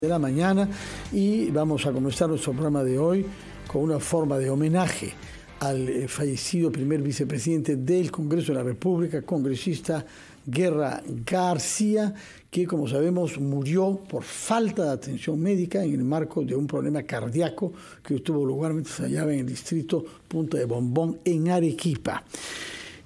de la mañana y vamos a comenzar nuestro programa de hoy con una forma de homenaje al eh, fallecido primer vicepresidente del Congreso de la República, congresista Guerra García, que como sabemos murió por falta de atención médica en el marco de un problema cardíaco que tuvo lugar mientras hallaba en el distrito Punta de Bombón, en Arequipa.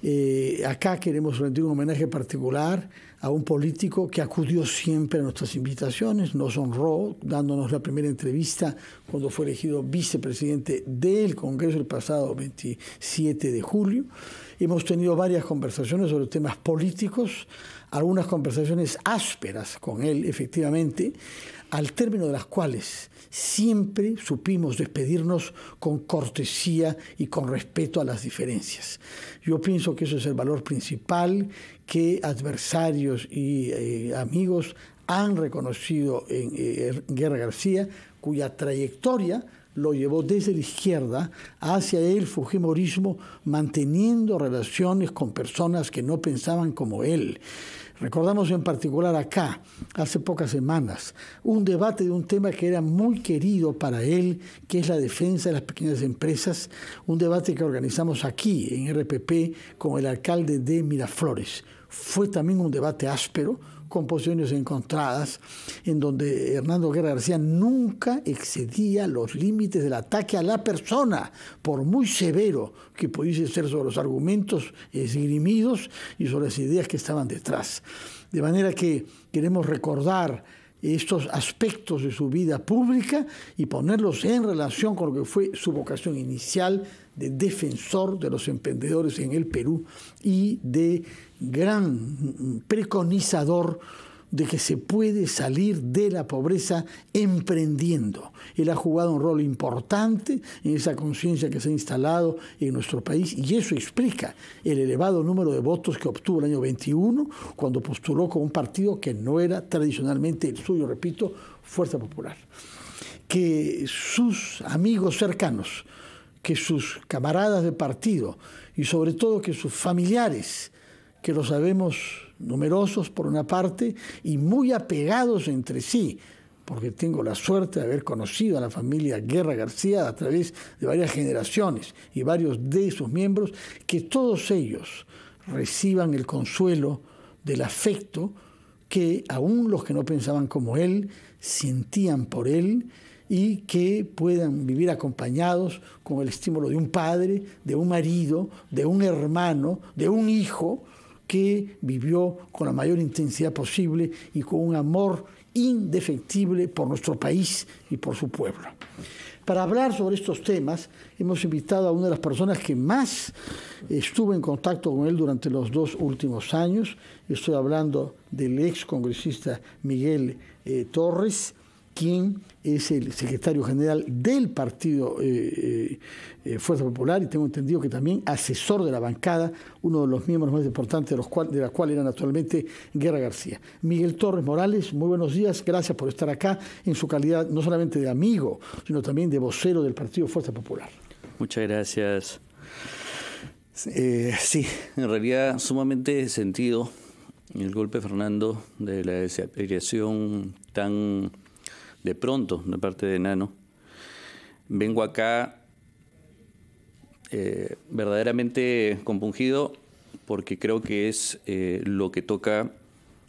Eh, acá queremos rendir un homenaje particular a un político que acudió siempre a nuestras invitaciones, nos honró dándonos la primera entrevista cuando fue elegido vicepresidente del Congreso el pasado 27 de julio. Hemos tenido varias conversaciones sobre temas políticos, algunas conversaciones ásperas con él, efectivamente, al término de las cuales siempre supimos despedirnos con cortesía y con respeto a las diferencias. Yo pienso que eso es el valor principal que adversarios y eh, amigos han reconocido en eh, Guerra García, cuya trayectoria lo llevó desde la izquierda hacia el fujimorismo, manteniendo relaciones con personas que no pensaban como él. Recordamos en particular acá, hace pocas semanas, un debate de un tema que era muy querido para él, que es la defensa de las pequeñas empresas, un debate que organizamos aquí en RPP con el alcalde de Miraflores. Fue también un debate áspero, composiciones encontradas, en donde Hernando Guerra García nunca excedía los límites del ataque a la persona, por muy severo que pudiese ser sobre los argumentos esgrimidos y sobre las ideas que estaban detrás. De manera que queremos recordar estos aspectos de su vida pública y ponerlos en relación con lo que fue su vocación inicial de defensor de los emprendedores en el Perú y de gran preconizador de que se puede salir de la pobreza emprendiendo. Él ha jugado un rol importante en esa conciencia que se ha instalado en nuestro país y eso explica el elevado número de votos que obtuvo el año 21 cuando postuló con un partido que no era tradicionalmente el suyo, repito, Fuerza Popular. Que sus amigos cercanos, que sus camaradas de partido y sobre todo que sus familiares que lo sabemos numerosos por una parte y muy apegados entre sí, porque tengo la suerte de haber conocido a la familia Guerra García a través de varias generaciones y varios de sus miembros, que todos ellos reciban el consuelo del afecto que aún los que no pensaban como él sentían por él y que puedan vivir acompañados con el estímulo de un padre, de un marido, de un hermano, de un hijo, que vivió con la mayor intensidad posible y con un amor indefectible por nuestro país y por su pueblo. Para hablar sobre estos temas, hemos invitado a una de las personas que más estuvo en contacto con él durante los dos últimos años. Estoy hablando del ex congresista Miguel eh, Torres, quien es el secretario general del partido eh, eh, eh, Fuerza Popular y tengo entendido que también asesor de la bancada, uno de los miembros más importantes de, los de la cual eran actualmente Guerra García. Miguel Torres Morales, muy buenos días, gracias por estar acá en su calidad no solamente de amigo, sino también de vocero del partido Fuerza Popular. Muchas gracias. sí, en realidad sumamente sentido el golpe Fernando de la desaparición tan de pronto, de parte de Nano, vengo acá eh, verdaderamente compungido porque creo que es eh, lo que toca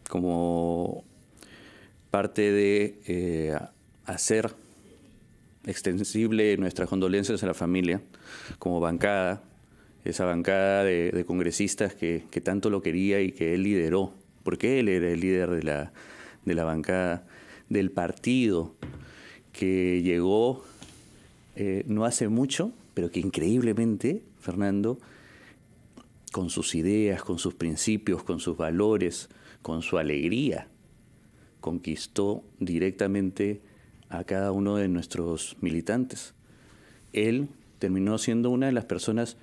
como parte de eh, hacer extensible nuestras condolencias a la familia como bancada, esa bancada de, congresistas que, tanto lo quería y que él lideró, porque él era el líder de la, de la bancada del partido que llegó eh, no hace mucho, pero que increíblemente, Fernando, con sus ideas, con sus principios, con sus valores, con su alegría, conquistó directamente a cada uno de nuestros militantes. Él terminó siendo una de las personas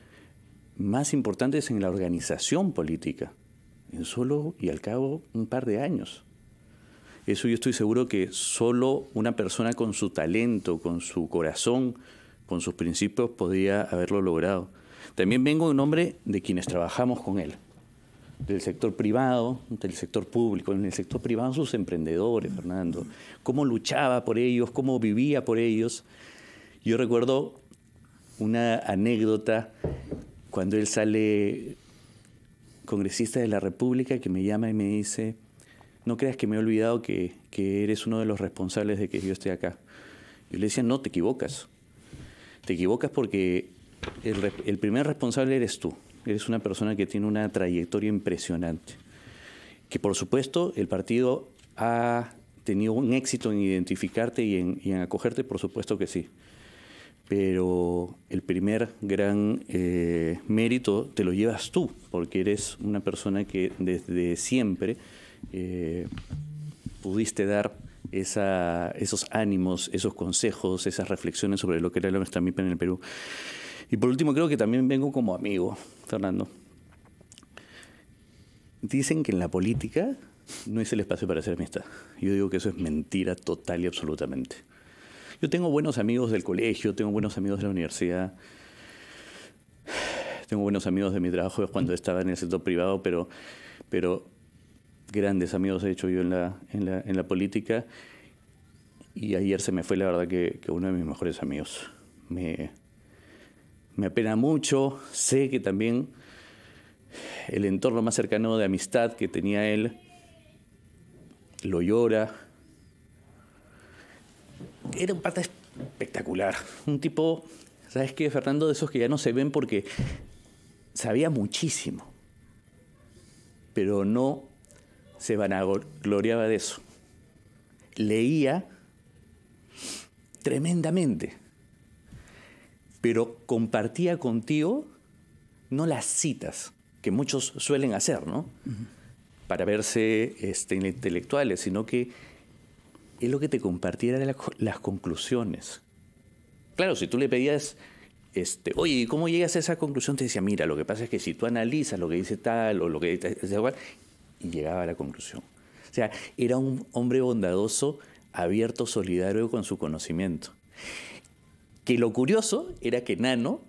más importantes en la organización política, en solo y al cabo un par de años. Eso yo estoy seguro que solo una persona con su talento, con su corazón, con sus principios podría haberlo logrado. También vengo en nombre de quienes trabajamos con él, del sector privado, del sector público, en el sector privado sus emprendedores, Fernando, cómo luchaba por ellos, cómo vivía por ellos. Yo recuerdo una anécdota cuando él sale congresista de la República que me llama y me dice, no creas que me he olvidado que, eres uno de los responsables de que yo esté acá. Yo le decía, no, te equivocas. Te equivocas porque el, primer responsable eres tú. Eres una persona que tiene una trayectoria impresionante. Que por supuesto el partido ha tenido un éxito en identificarte y en, acogerte, por supuesto que sí. Pero el primer gran eh, mérito te lo llevas tú, porque eres una persona que desde siempre eh, pudiste dar esos ánimos, esos consejos, esas reflexiones sobre lo que era la nuestra Mestamipa en el Perú. Y por último, creo que también vengo como amigo, Fernando. Dicen que en la política no es el espacio para ser amistad. Yo digo que eso es mentira total y absolutamente. Yo tengo buenos amigos del colegio, tengo buenos amigos de la universidad, tengo buenos amigos de mi trabajo cuando estaba en el sector privado, pero, pero grandes amigos he hecho yo en la, en la, política. Y ayer se me fue, la verdad, que, uno de mis mejores amigos. Me, me apena mucho. Sé que también el entorno más cercano de amistad que tenía él lo llora. Era un pata espectacular. Un tipo, ¿sabes qué, Fernando? De esos que ya no se ven porque sabía muchísimo, pero no se vanagloriaba de eso. Leía tremendamente, pero compartía contigo no las citas, que muchos suelen hacer, ¿no? Para verse este, intelectuales, sino que es lo que te compartiera las conclusiones. Claro, si tú le pedías, este, oye, ¿cómo llegas a esa conclusión? Te decía, mira, lo que pasa es que si tú analizas lo que dice tal o lo que dice igual, y llegaba a la conclusión. O sea, era un hombre bondadoso, abierto, solidario con su conocimiento. Que lo curioso era que Nano,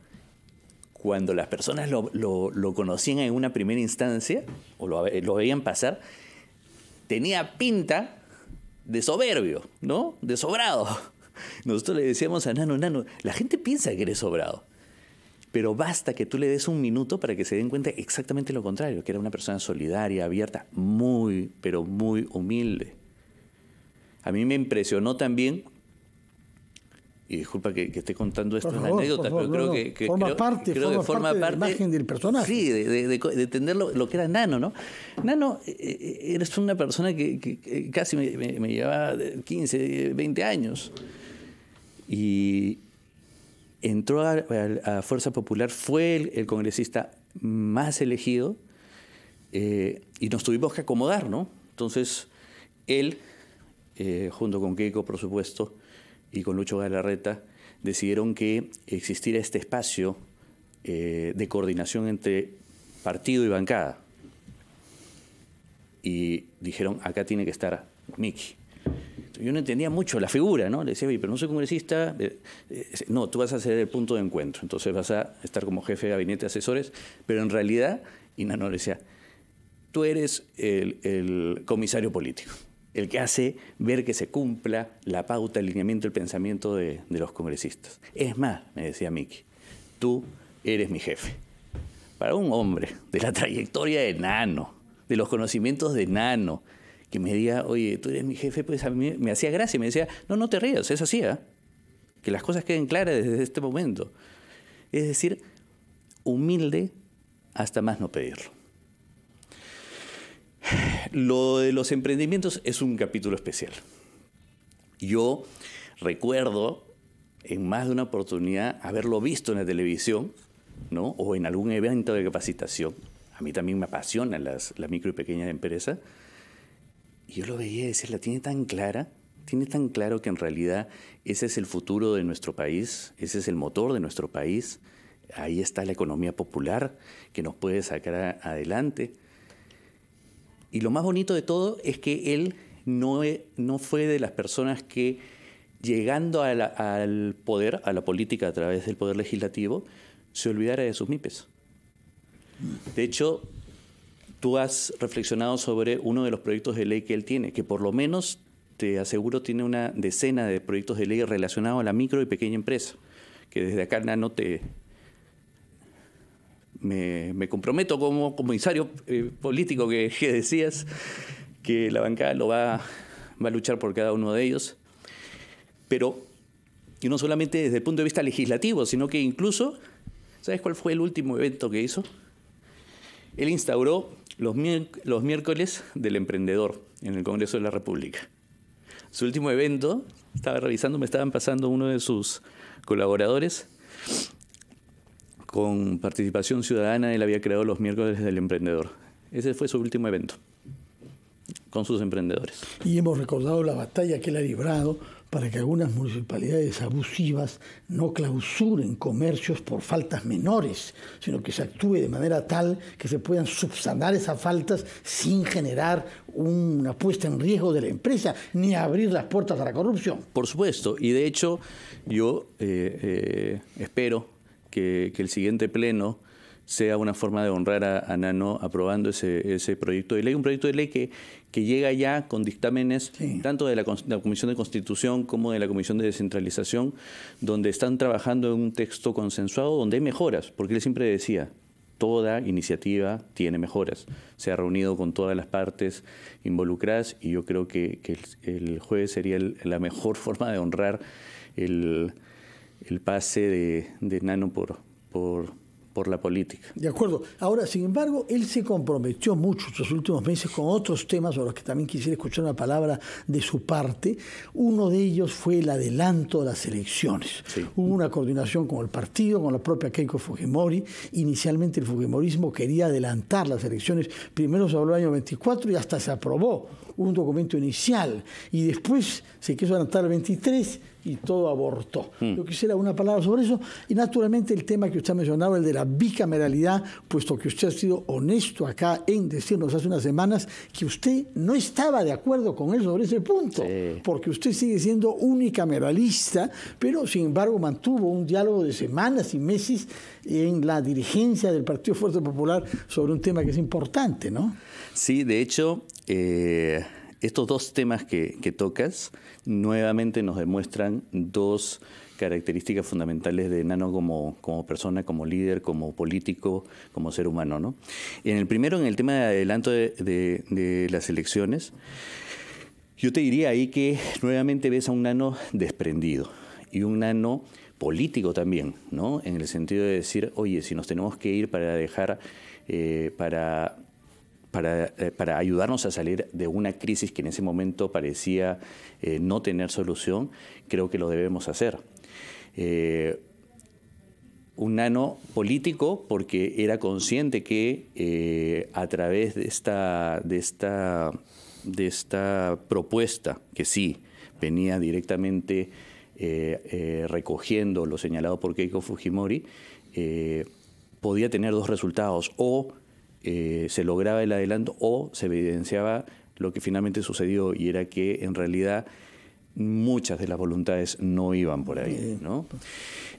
cuando las personas lo, conocían en una primera instancia, o lo, lo veían pasar, tenía pinta de soberbio, ¿no? De sobrado. Nosotros le decíamos a Nano, Nano, la gente piensa que eres sobrado. Pero basta que tú le des un minuto para que se den cuenta exactamente lo contrario, que era una persona solidaria, abierta, muy, pero muy humilde. A mí me impresionó también, y disculpa que, esté contando esto anécdotas, pero creo que, forma parte, parte, de la imagen del personaje. Sí, de, entender lo, que era Nano, ¿no? Nano, eh, eh, eres una persona que, casi me, me llevaba 15, 20 años. Y, entró a, Fuerza Popular, fue el, congresista más elegido eh, y nos tuvimos que acomodar, ¿no? Entonces, él, eh, junto con Keiko, por supuesto, y con Lucho Galarreta, decidieron que existiera este espacio eh, de coordinación entre partido y bancada. Y dijeron, acá tiene que estar Miki yo no entendía mucho la figura, ¿no? Le decía, pero no soy congresista. Eh, no, tú vas a ser el punto de encuentro. Entonces vas a estar como jefe de gabinete de asesores. Pero en realidad, Nano le decía, tú eres el, comisario político el que hace ver que se cumpla la pauta, el lineamiento, el pensamiento de, de los congresistas. Es más, me decía Miki, tú eres mi jefe. Para un hombre de la trayectoria de Nano, de los conocimientos de Nano, que me diga, oye, tú eres mi jefe, pues a mí me hacía gracia, me decía, no, no te rías, eso hacía. ¿ah? que las cosas queden claras desde este momento. Es decir, humilde hasta más no pedirlo. Lo de los emprendimientos es un capítulo especial. Yo recuerdo en más de una oportunidad haberlo visto en la televisión, ¿no? O en algún evento de capacitación. A mí también me apasionan las, las micro y pequeñas empresas yo lo veía y tiene tan clara, tiene tan claro que en realidad ese es el futuro de nuestro país, ese es el motor de nuestro país, ahí está la economía popular que nos puede sacar adelante. Y lo más bonito de todo es que él no, e, no fue de las personas que llegando al poder, a la política a través del poder legislativo, se olvidara de sus MIPES. De hecho, tú has reflexionado sobre uno de los proyectos de ley que él tiene, que por lo menos, te aseguro, tiene una decena de proyectos de ley relacionados a la micro y pequeña empresa, que desde acá, no te, me, comprometo como comisario eh, político que, decías, que la bancada lo va, va a luchar por cada uno de ellos. Pero, y no solamente desde el punto de vista legislativo, sino que incluso, ¿sabes cuál fue el último evento que hizo? Él instauró los, miércoles del emprendedor en el Congreso de la República. Su último evento, estaba revisando, me estaban pasando uno de sus colaboradores con participación ciudadana, él había creado los miércoles del emprendedor. Ese fue su último evento con sus emprendedores. Y hemos recordado la batalla que él ha librado para que algunas municipalidades abusivas no clausuren comercios por faltas menores, sino que se actúe de manera tal que se puedan subsanar esas faltas sin generar una puesta en riesgo de la empresa, ni abrir las puertas a la corrupción. Por supuesto, y de hecho yo eh, eh, espero que el siguiente pleno sea una forma de honrar a, Nano aprobando ese, proyecto de ley. Un proyecto de ley que, llega ya con dictámenes tanto de la, Comisión de Constitución como de la Comisión de Descentralización, donde están trabajando en un texto consensuado donde hay mejoras, porque él siempre decía, toda iniciativa tiene mejoras. Se ha reunido con todas las partes involucradas y yo creo que, el, jueves sería la mejor forma de honrar el, pase de, de Nano por, por por la política. De acuerdo. Ahora, sin embargo, él se comprometió mucho sus últimos meses con otros temas sobre los que también quisiera escuchar una palabra de su parte. Uno de ellos fue el adelanto de las elecciones. Hubo una coordinación con el partido, con la propia Keiko Fujimori. Inicialmente el Fujimorismo quería adelantar las elecciones. Primero se habló del año 24 y hasta se aprobó un documento inicial. Y después se quiso adelantar el 23 y todo abortó. Mm. Yo quisiera una palabra sobre eso y naturalmente el tema que usted ha mencionado, el de la bicameralidad, puesto que usted ha sido honesto acá en decirnos hace unas semanas que usted no estaba de acuerdo con él sobre ese punto, porque usted sigue siendo unicameralista, pero sin embargo mantuvo un diálogo de semanas y meses en la dirigencia del Partido Fuerza Popular sobre un tema que es importante, ¿no? Sí, de hecho... Eh, estos dos temas que, tocas nuevamente nos demuestran dos características fundamentales de Nano como, persona, como líder, como político, como ser humano. ¿no? En el primero, en el tema de adelanto de, las elecciones, yo te diría ahí que nuevamente ves a un Nano desprendido y un Nano político también, ¿no? En el sentido de decir, oye, si nos tenemos que ir para dejar, eh, para eh, para, ayudarnos a salir de una crisis que en ese momento parecía eh, no tener solución, creo que lo debemos hacer. Eh, un nano político porque era consciente que a través de esta, de, esta, de esta propuesta, que sí, venía directamente recogiendo lo señalado por Keiko Fujimori, podía tener dos resultados. O eh, se lograba el adelanto o se evidenciaba lo que finalmente sucedió y era que en realidad muchas de las voluntades no iban por ahí. ¿no?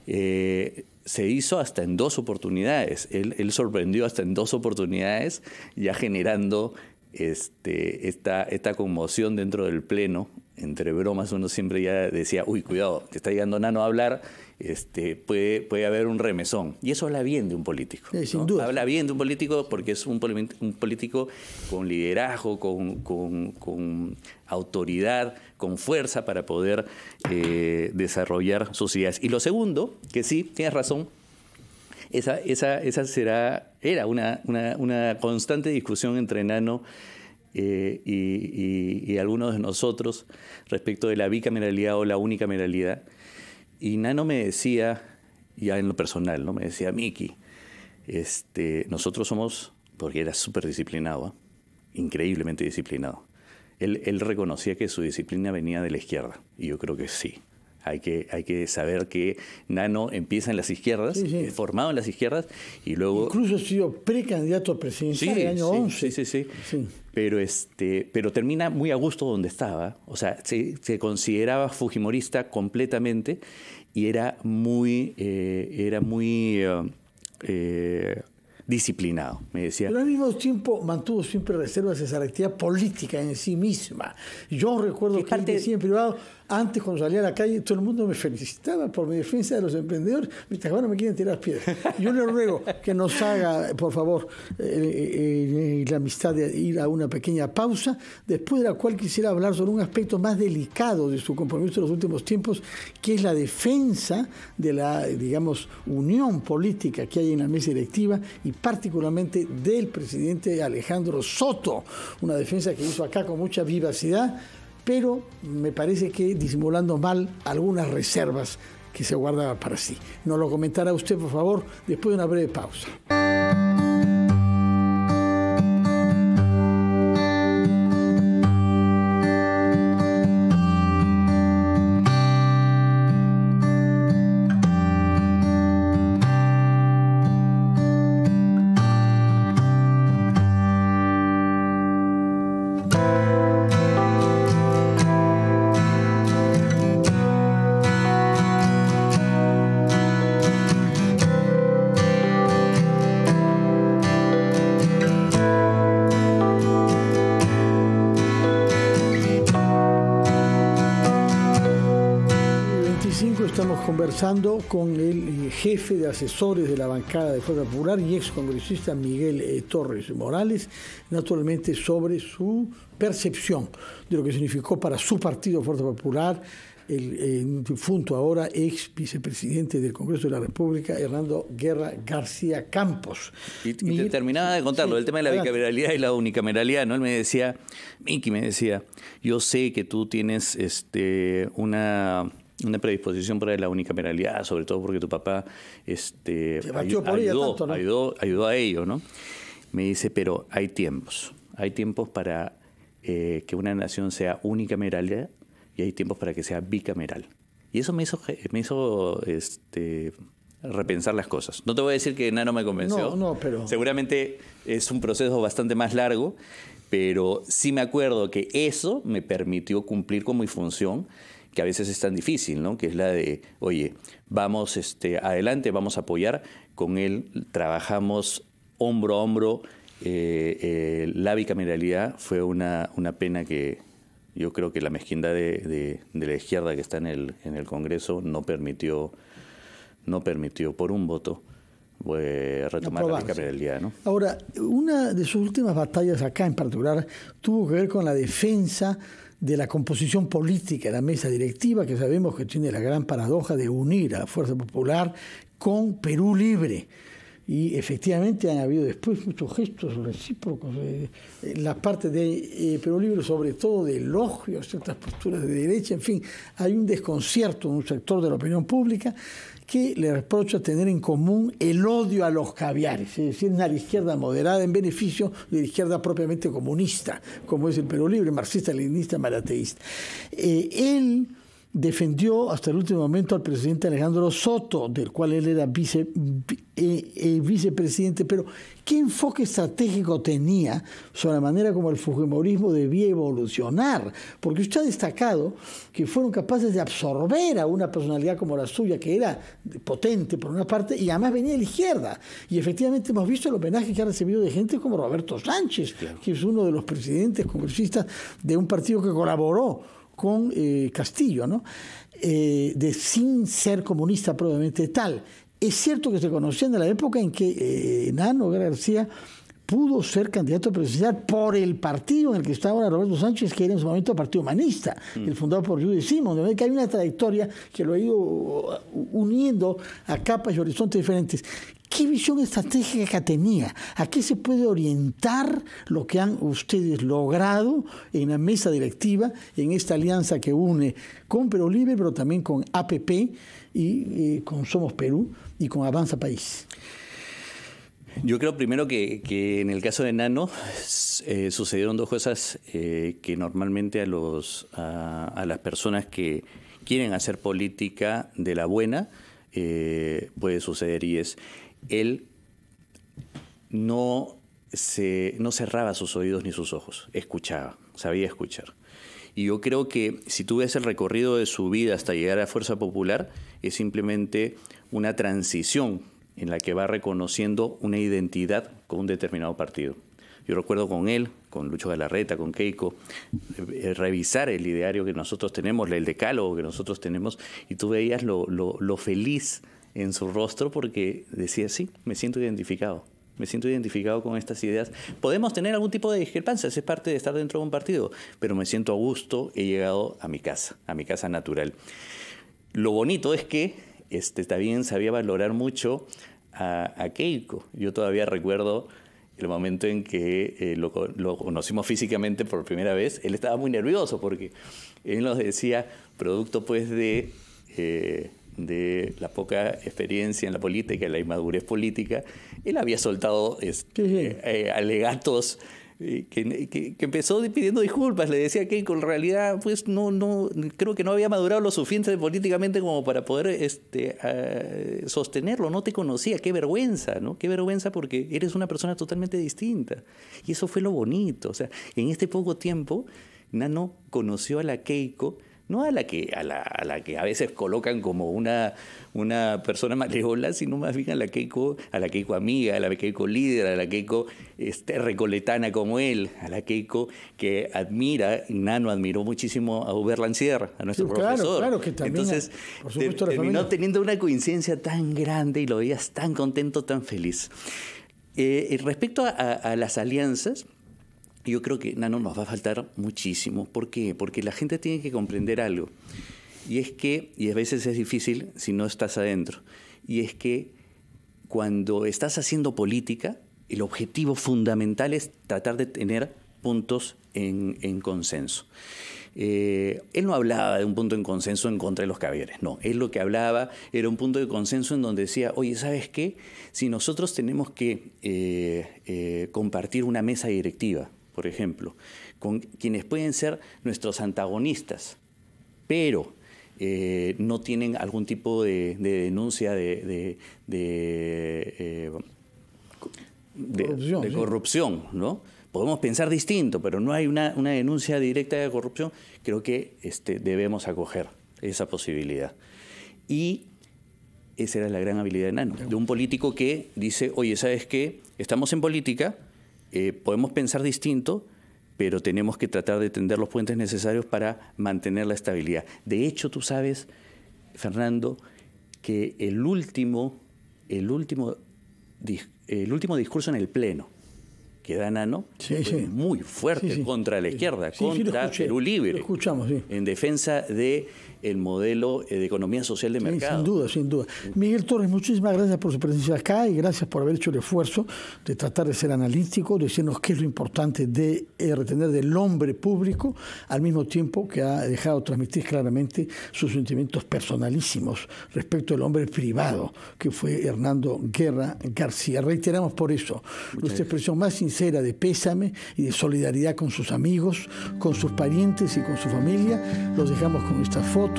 Eh, se hizo hasta en dos oportunidades. Él, sorprendió hasta en dos oportunidades, ya generando este, esta, esta conmoción dentro del Pleno entre bromas uno siempre ya decía, uy, cuidado, te está llegando Nano a hablar, este, puede, puede haber un remesón. Y eso habla bien de un político. sin duda. Habla bien de un político porque es un, político con liderazgo, con, autoridad, con fuerza para poder eh, desarrollar sus ideas. Y lo segundo, que sí, tienes razón, esa, esa, será, era una, una, una constante discusión entre Nano eh, y, algunos de nosotros respecto de la bicameralidad o la unicameralidad. Y Nano me decía, ya en lo personal, ¿no? me decía, Miki, este, nosotros somos, porque era súper disciplinado, ¿eh? increíblemente disciplinado. Él, él, reconocía que su disciplina venía de la izquierda, y yo creo que sí. Hay que, hay que saber que Nano empieza en las izquierdas, formado en las izquierdas, y luego... Incluso ha sido precandidato a presidencia en el año 11. sí, sí. sí pero, este, pero termina muy a gusto donde estaba, o sea, se, consideraba fujimorista completamente y era muy, eh, era muy eh, eh, disciplinado, me decía. Pero al mismo tiempo mantuvo siempre reservas esa actividad política en sí misma. Yo recuerdo que él decía en privado, antes, cuando salía a la calle, todo el mundo me felicitaba por mi defensa de los emprendedores, mientras ahora me quieren tirar piedras. Yo le ruego que nos haga, por favor, eh, eh, eh, la amistad de ir a una pequeña pausa, después de la cual quisiera hablar sobre un aspecto más delicado de su compromiso en los últimos tiempos, que es la defensa de la, digamos, unión política que hay en la mesa directiva y particularmente del presidente Alejandro Soto, una defensa que hizo acá con mucha vivacidad pero me parece que disimulando mal algunas reservas que se guardaba para sí. Nos lo comentará usted, por favor, después de una breve pausa. conversando con el eh, jefe de asesores de la bancada de Fuerza Popular y ex congresista Miguel eh, Torres Morales, naturalmente sobre su percepción de lo que significó para su partido Fuerza Popular el, eh, difunto ahora ex vicepresidente del Congreso de la República, Hernando Guerra García Campos. Y, terminaba de contarlo, el tema de la bicameralidad y la unicameralidad, ¿no? Él me decía, Miki me decía, yo sé que tú tienes este, una una predisposición para la unicameralidad, sobre todo porque tu papá este, ayudó, ayudó, a ello, ¿no? Me dice, pero hay tiempos, hay tiempos para eh, que una nación sea unicameral y hay tiempos para que sea bicameral. Y eso me hizo, me hizo este, repensar las cosas. No te voy a decir que no me convenció. No, no, pero... Seguramente es un proceso bastante más largo, pero sí me acuerdo que eso me permitió cumplir con mi función que a veces es tan difícil, ¿no? que es la de, oye, vamos este, adelante, vamos a apoyar, con él trabajamos hombro a hombro, eh, eh, la bicameralidad fue una, una, pena que yo creo que la mezquindad de, la izquierda que está en el, en el Congreso no permitió, no permitió por un voto eh, retomar la bicameralidad. ¿no? Ahora, una de sus últimas batallas acá en particular tuvo que ver con la defensa de la composición política de la mesa directiva, que sabemos que tiene la gran paradoja de unir a la Fuerza Popular con Perú Libre. Y efectivamente han habido después muchos gestos recíprocos. Eh, eh, la parte de eh, Perú Libre, sobre todo de elogios, ciertas posturas de derecha, en fin, hay un desconcierto en un sector de la opinión pública que le reprocha tener en común el odio a los caviares, es decir, una izquierda moderada en beneficio de la izquierda propiamente comunista, como es el Perú Libre, marxista, leninista, marateísta. Eh, él defendió hasta el último momento al presidente Alejandro Soto, del cual él era vice, eh, eh, vicepresidente, pero ¿qué enfoque estratégico tenía sobre la manera como el fujimorismo debía evolucionar? Porque usted ha destacado que fueron capaces de absorber a una personalidad como la suya, que era potente por una parte, y además venía de la izquierda. Y efectivamente hemos visto el homenaje que ha recibido de gente como Roberto Sánchez, que es uno de los presidentes congresistas de un partido que colaboró con eh, Castillo, ¿no? Eh, de sin ser comunista probablemente tal. Es cierto que se conocían de la época en que Enano eh, García pudo ser candidato a presidencial por el partido en el que estaba Roberto Sánchez, que era en su momento el Partido Humanista, mm. el fundado por Judy Simon. De manera que hay una trayectoria que lo ha ido uh, uniendo a capas y horizontes diferentes. ¿Qué visión estratégica tenía? ¿A qué se puede orientar lo que han ustedes logrado en la mesa directiva, en esta alianza que une con Perú pero también con APP y eh, con Somos Perú y con Avanza País? Yo creo primero que, en el caso de Nano eh, sucedieron dos cosas eh, que normalmente a, los, las personas que quieren hacer política de la buena puede suceder y es él no, cerraba sus oídos ni sus ojos, escuchaba, sabía escuchar. Y yo creo que si tú ves el recorrido de su vida hasta llegar a Fuerza Popular, es simplemente una transición en la que va reconociendo una identidad con un determinado partido. Yo recuerdo con él, con Lucho Galarreta, con Keiko, eh, revisar el ideario que nosotros tenemos, el decálogo que nosotros tenemos, y tú veías lo, lo feliz en su rostro porque decía, sí, me siento identificado. Me siento identificado con estas ideas. Podemos tener algún tipo de discrepancia, es parte de estar dentro de un partido, pero me siento a gusto, he llegado a mi casa, a mi casa natural. Lo bonito es que este, también sabía valorar mucho a, Keiko. Yo todavía recuerdo el momento en que eh, lo, conocimos físicamente por primera vez, él estaba muy nervioso porque él nos decía, producto pues de... Eh, de la poca experiencia en la política, la inmadurez política, él había soltado este, eh, eh, alegatos eh, que, empezó pidiendo disculpas, le decía que en realidad pues no, no, creo que no había madurado lo suficiente políticamente como para poder este, ah, sostenerlo, no te conocía, qué vergüenza, ¿no? Qué vergüenza porque eres una persona totalmente distinta. Y eso fue lo bonito, o sea, en este poco tiempo, Nano conoció a la Keiko, no a la que a, la, que a veces colocan como una, una persona maleola, sino más bien a la Keiko, a la Keiko amiga, a la Keiko líder, a la Keiko este, recoletana como él, a la Keiko que admira, Nano admiró muchísimo a Uber Lancier, a nuestro profesor. Claro, claro, que también, Entonces, por teniendo una coincidencia tan grande y lo veías tan contento, tan feliz. Eh, respecto a las alianzas, yo creo que Nano nos va a faltar muchísimo. ¿Por qué? Porque la gente tiene que comprender algo. Y es que, y a veces es difícil si no estás adentro, y es que cuando estás haciendo política, el objetivo fundamental es tratar de tener puntos en, consenso. Eh, él no hablaba de un punto en consenso en contra de los caballeros, no. Él lo que hablaba era un punto de consenso en donde decía, oye, ¿sabes qué? Si nosotros tenemos que eh, eh, compartir una mesa directiva, por ejemplo, con quienes pueden ser nuestros antagonistas, pero eh, no tienen algún tipo de, denuncia de, de, eh, corrupción, ¿no? Podemos pensar distinto, pero no hay una, denuncia directa de corrupción. Creo que este, debemos acoger esa posibilidad. Y esa era la gran habilidad de Nano, de un político que dice, oye, ¿sabes qué? Estamos en política, eh, podemos pensar distinto, pero tenemos que tratar de tender los puentes necesarios para mantener la estabilidad. De hecho, tú sabes, Fernando, que el último, el último, el último discurso en el Pleno que da Nano muy fuerte contra la izquierda, contra Perú Libre, escuchamos, en defensa de el modelo eh, de economía social de mercado. Sin duda, sin duda. Miguel Torres, muchísimas gracias por su presencia acá y gracias por haber hecho el esfuerzo de tratar de ser analítico, de decirnos qué es lo importante de eh, retener del hombre público, al mismo tiempo que ha dejado transmitir claramente sus sentimientos personalísimos respecto al hombre privado, que fue Hernando Guerra García. Reiteramos por eso nuestra expresión más sincera de pésame y de solidaridad con sus amigos, con sus parientes y con su familia. Los dejamos con esta foto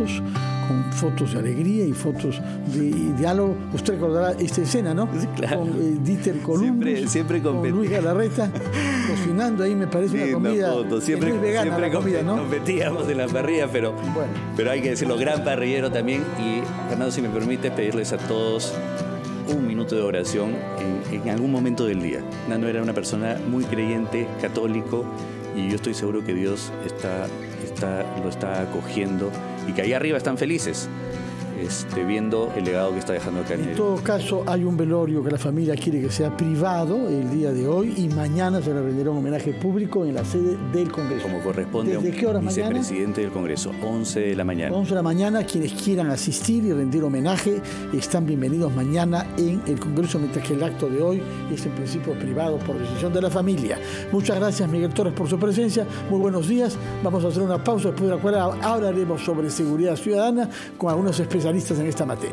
con fotos de alegría y fotos de diálogo. Usted recordará esta escena, ¿no? claro. Con eh, Dieter siempre, siempre con Luis Galarreta, cocinando ahí, me parece una comida. Foto. Siempre, vegana siempre comida, ¿no? competíamos en la parrilla, pero, pero hay que decirlo, gran parrillero también. Y Fernando, si me permite, pedirles a todos un minuto de oración en, algún momento del día. Nando era una persona muy creyente, católico, y yo estoy seguro que Dios está, está, lo está acogiendo y que ahí arriba están felices. Este, viendo el legado que está dejando candidato. En todo caso, hay un velorio que la familia quiere que sea privado el día de hoy y mañana se le rendirá un homenaje público en la sede del Congreso. Como corresponde ¿Desde a un vicepresidente del Congreso, 11 de la mañana. 11 de la mañana, quienes quieran asistir y rendir homenaje están bienvenidos mañana en el Congreso, mientras que el acto de hoy es en principio privado por decisión de la familia. Muchas gracias, Miguel Torres, por su presencia. Muy buenos días. Vamos a hacer una pausa, después de la cual hablaremos sobre seguridad ciudadana con algunos especialistas especialistas en esta materia.